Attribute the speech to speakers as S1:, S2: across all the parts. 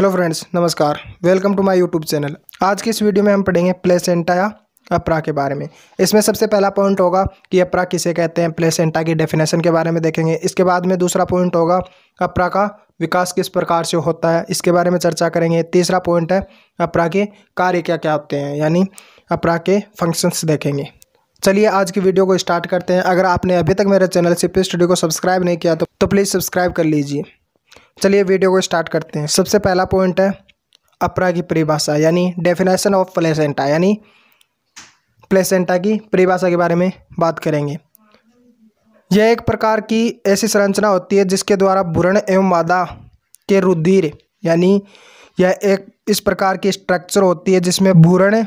S1: hello friends नमस्कार welcome to my YouTube channel आज की इस वीडियो में हम पढ़ेंगे प्लेसेंटा या अपरा के बारे में इसमें सबसे पहला पॉइंट होगा कि अपरा किसे कहते हैं प्लेसेंटा की डेफिनेशन के बारे में देखेंगे इसके बाद में दूसरा पॉइंट होगा अपरा का विकास किस प्रकार से होता है इसके बारे में चर्चा करेंगे तीसरा पॉइंट है अपरा के कार्य क्या क्या होते हैं यानी अपरा के फंक्शंस देखेंगे चलिए आज की वीडियो को स्टार्ट करते हैं अगर आपने अभी तक मेरे चैनल से पी स्टूडियो को सब्सक्राइब नहीं किया तो, तो प्लीज़ सब्सक्राइब कर लीजिए चलिए वीडियो को स्टार्ट करते हैं सबसे पहला पॉइंट है अपरा की परिभाषा यानी डेफिनेशन ऑफ प्लेसेंटा यानी प्लेसेंटा की परिभाषा के बारे में बात करेंगे यह एक प्रकार की ऐसी संरचना होती है जिसके द्वारा भूरण एवं मादा के रुधिर यानी यह एक इस प्रकार की स्ट्रक्चर होती है जिसमें भूरण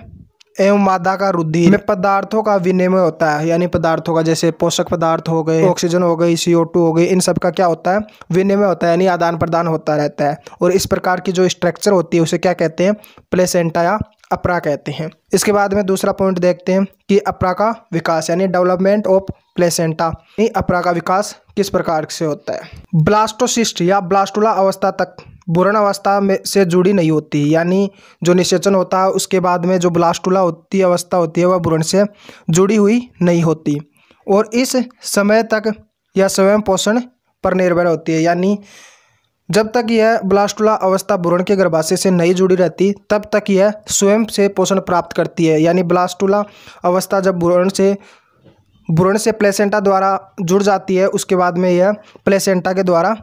S1: एवं मादा का रुद्धि में पदार्थों का विनिमय होता है यानी पदार्थों का जैसे पोषक पदार्थ हो गए ऑक्सीजन हो गई सी हो गई इन सब का क्या होता है विनिमय होता है यानी आदान प्रदान होता रहता है और इस प्रकार की जो स्ट्रक्चर होती है उसे क्या कहते हैं प्लेसेंटा या अपरा कहते हैं इसके बाद में दूसरा पॉइंट देखते हैं कि अपरा का विकास यानी डेवलपमेंट ऑफ प्लेसेंटा अपरा का विकास किस प्रकार से होता है ब्लास्टोसिस्ट या ब्लास्टुला अवस्था तक बुरण अवस्था में से जुड़ी नहीं होती यानी जो निषेचन होता है उसके बाद में जो ब्लास्टुला होती अवस्था होती है वह बुरण से जुड़ी हुई नहीं होती और इस समय तक यह स्वयं पोषण पर निर्भर होती है यानी जब तक यह ब्लास्टुला अवस्था बुरण के गर्भाशय से नहीं जुड़ी रहती तब तक यह स्वयं से पोषण प्राप्त करती है यानी ब्लास्टुला अवस्था जब बुरण से बुरण से प्लेसेंटा द्वारा जुड़ जाती है उसके बाद में यह प्लेसेंटा के द्वारा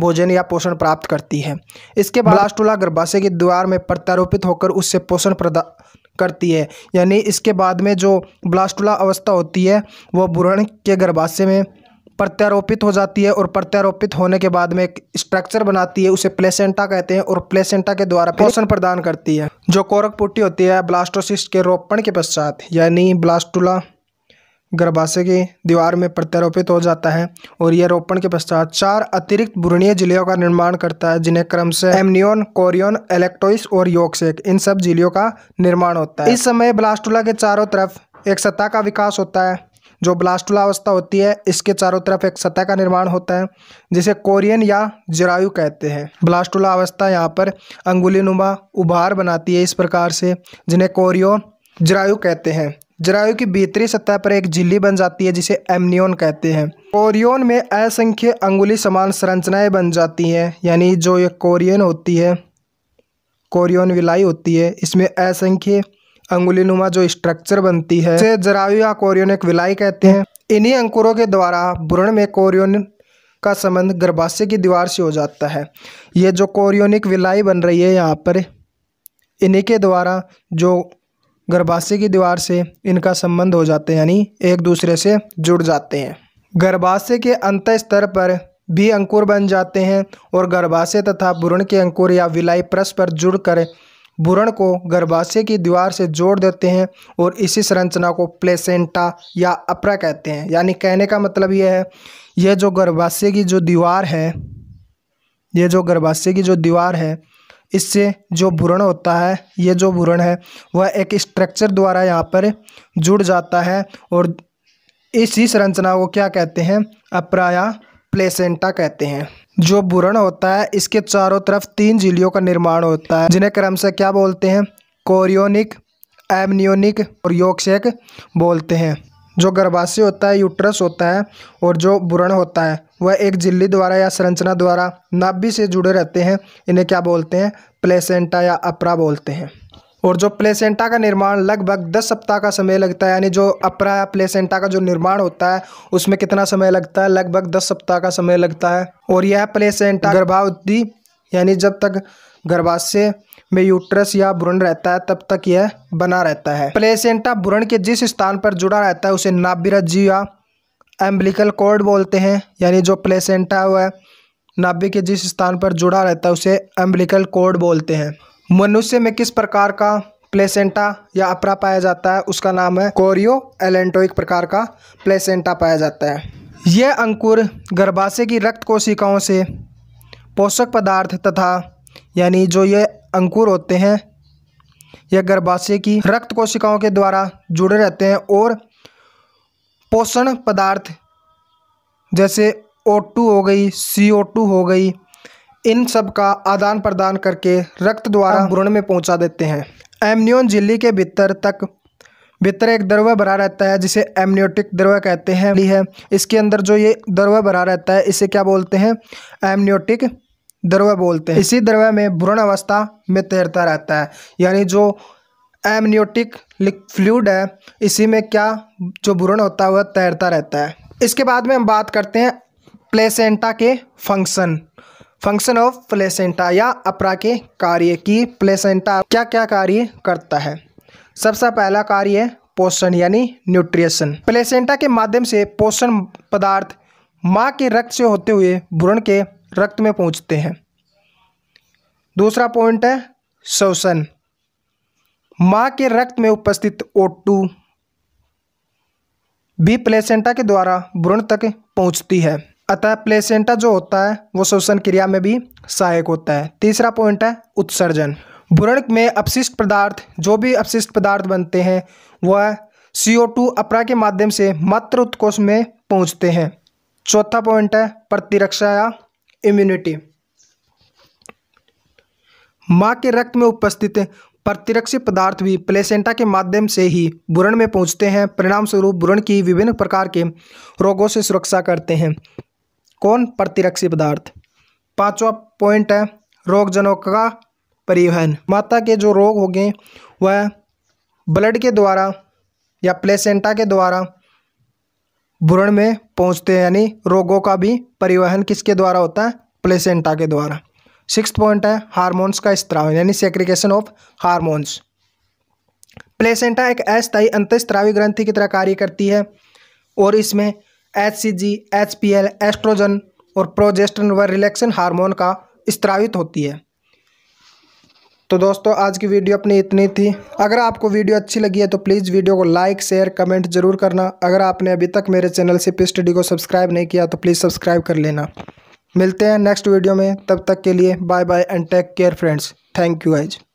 S1: भोजन या पोषण प्राप्त करती है इसके बाद ब्लास्टुला गर्भाशय के द्वार में प्रत्यारोपित होकर उससे पोषण प्रदान करती है यानी इसके बाद में जो ब्लास्टुला अवस्था होती है वह भ्रूण के गर्भाशय में प्रत्यारोपित हो जाती है और प्रत्यारोपित होने के बाद में एक स्ट्रक्चर बनाती है उसे प्लेसेंटा कहते हैं और प्लेसेंटा के द्वारा पोषण प्रदान करती है जो कोरक पुट्टी होती है ब्लास्टोसिस्ट के रोपण के पश्चात यानी ब्लास्टुला गर्भाशय की दीवार में प्रत्यारोपित हो जाता है और यह रोपण के पश्चात चार अतिरिक्त बुरणीय जिलियों का निर्माण करता है जिन्हें क्रमशः एमनियोन कोरियोन इलेक्ट्रोइस और योगसेक इन सब जिलियों का निर्माण होता है इस समय ब्लास्टुला के चारों तरफ एक सतह का विकास होता है जो ब्लास्टुला अवस्था होती है इसके चारों तरफ एक सतह का निर्माण होता है जिसे कोरियन या जरायु कहते हैं ब्लास्टुला अवस्था यहाँ पर अंगुलीनुमा उभार बनाती है इस प्रकार से जिन्हें कोरियो जरायु कहते हैं जरायु की भीतरी सतह पर एक झिल्ली बन जाती है जिसे एमनियोन कहते हैं कोरियोन में असंख्य अंगुली समान संरचनाएं बन जाती हैं यानी जो ये कोरियन होती है कोरियोन विलाई होती है इसमें असंख्य अंगुली नुमा जो स्ट्रक्चर बनती है इसे जरायु या कोरियोन एक विलाई कहते हैं इन्हीं अंकुरों के द्वारा भ्रूण में कोरियोन का संबंध गर्भाशय की दीवार से हो जाता है ये जो कोरियोनिक विलाई बन रही है यहाँ पर इन्हीं के द्वारा जो गर्भाशय की दीवार से इनका संबंध हो जाते हैं यानी एक दूसरे से जुड़ जाते हैं गर्भाशय के अंत स्तर पर भी अंकुर बन जाते हैं और गर्भाशय तथा भ्रूण के अंकुर या विलाई परस्पर जुड़कर भ्रूण को गर्भाशय की दीवार से जोड़ देते हैं और इसी संरचना को प्लेसेंटा या अपरा कहते हैं यानी कहने का मतलब यह है यह जो गर्भाशय की जो दीवार है यह जो गर्भाशय की जो दीवार है इससे जो भूरण होता है ये जो भूरण है वह एक स्ट्रक्चर द्वारा यहाँ पर जुड़ जाता है और इसी संरचना को क्या कहते हैं अपराया प्लेसेंटा कहते हैं जो भूरण होता है इसके चारों तरफ तीन जिलियों का निर्माण होता है जिन्हें क्रम से क्या बोलते हैं कोरियोनिक एमनियोनिक और योगशेक बोलते हैं जो गर्भाशय होता है यूट्रस होता है और जो बुरण होता है वह एक झिल्ली द्वारा या संरचना द्वारा नाभि से जुड़े रहते हैं इन्हें क्या बोलते हैं प्लेसेंटा या अपरा बोलते हैं और जो प्लेसेंटा का निर्माण लगभग 10 सप्ताह का समय लगता है यानी जो अपरा या प्लेसेंटा का जो निर्माण होता है उसमें कितना समय लगता है लगभग 10 सप्ताह का समय लगता है और यह प्लेसेंटा गर्भावधि यानी जब तक गर्भाशय में यूट्रस या भ्रूण रहता है तब तक यह बना रहता है प्लेसेंटा भ्रूण के जिस स्थान पर जुड़ा रहता है उसे नाभिरज या एम्बलिकल कॉर्ड बोलते हैं यानी जो प्लेसेंटा हुआ है नाभि के जिस स्थान पर जुड़ा रहता है उसे एम्बलिकल कॉर्ड बोलते हैं मनुष्य में किस प्रकार का प्लेसेंटा या अपरा पाया जाता है उसका नाम है कोरियो एलेंटोइक प्रकार का प्लेसेंटा पाया जाता है यह अंकुर गर्भाशय की रक्त कोशिकाओं से पोषक पदार्थ तथा यानी जो ये अंकुर होते हैं यह गर्भाशय की रक्त कोशिकाओं के द्वारा जुड़े रहते हैं और पोषण पदार्थ जैसे O2 हो गई CO2 हो गई इन सब का आदान प्रदान करके रक्त द्वारा भ्रूण में पहुंचा देते हैं एमनियोन झिल्ली के भीतर तक भीतर एक द्रव्य भरा रहता है जिसे एमनियोटिक द्रव्य कहते हैं है इसके अंदर जो ये द्रव्य भरा रहता है इसे क्या बोलते हैं एमनियोटिक द्रव्य बोलते हैं इसी दरवा में भ्रूण अवस्था में तैरता रहता है यानी जो एमनियोटिक फ्लूड है इसी में क्या जो भ्रूण होता है वह तैरता रहता है इसके बाद में हम बात करते हैं प्लेसेंटा के फंक्शन फंक्शन ऑफ प्लेसेंटा या अपरा के कार्य की प्लेसेंटा क्या क्या कार्य करता है सबसे पहला कार्य पोषण यानी न्यूट्रिशन प्लेसेंटा के माध्यम से पोषण पदार्थ माँ के रक्त से होते हुए भ्रूण के रक्त में पहुंचते हैं दूसरा पॉइंट है श्वसन माँ के रक्त में उपस्थित ओ टू भी प्लेसेंटा के द्वारा भ्रूण तक पहुंचती है अतः प्लेसेंटा जो होता है वो श्वसन क्रिया में भी सहायक होता है तीसरा पॉइंट है उत्सर्जन भ्रूण में अपशिष्ट पदार्थ जो भी अपशिष्ट पदार्थ बनते हैं वह सी ओ टू अपरा के माध्यम से मात्र उत्कोष में पहुंचते हैं चौथा पॉइंट है प्रतिरक्षा या इम्यूनिटी माँ के रक्त में उपस्थित प्रतिरक्षी पदार्थ भी प्लेसेंटा के माध्यम से ही बुरण में पहुंचते हैं परिणाम स्वरूप बुरण की विभिन्न प्रकार के रोगों से सुरक्षा करते हैं कौन प्रतिरक्षी पदार्थ पांचवा पॉइंट है रोगजनों का परिवहन माता के जो रोग हो गए वह ब्लड के द्वारा या प्लेसेंटा के द्वारा भ्रूण में पहुंचते हैं यानी रोगों का भी परिवहन किसके द्वारा होता है प्लेसेंटा के द्वारा सिक्स पॉइंट है हार्मोन्स का स्त्राव यानी सेक्रिकेशन ऑफ हार्मोन्स प्लेसेंटा एक अस्थायी अंतस्त्रावी ग्रंथि की तरह कार्य करती है और इसमें H C G H P L estrogen और प्रोजेस्टन व रिलैक्सन हार्मोन का स्त्रावित होती है तो दोस्तों आज की वीडियो अपनी इतनी थी अगर आपको वीडियो अच्छी लगी है तो प्लीज़ वीडियो को लाइक शेयर कमेंट जरूर करना अगर आपने अभी तक मेरे चैनल सिप स्टडी को सब्सक्राइब नहीं किया तो प्लीज़ सब्सक्राइब कर लेना मिलते हैं नेक्स्ट वीडियो में तब तक के लिए bye bye and take care friends thank you eyes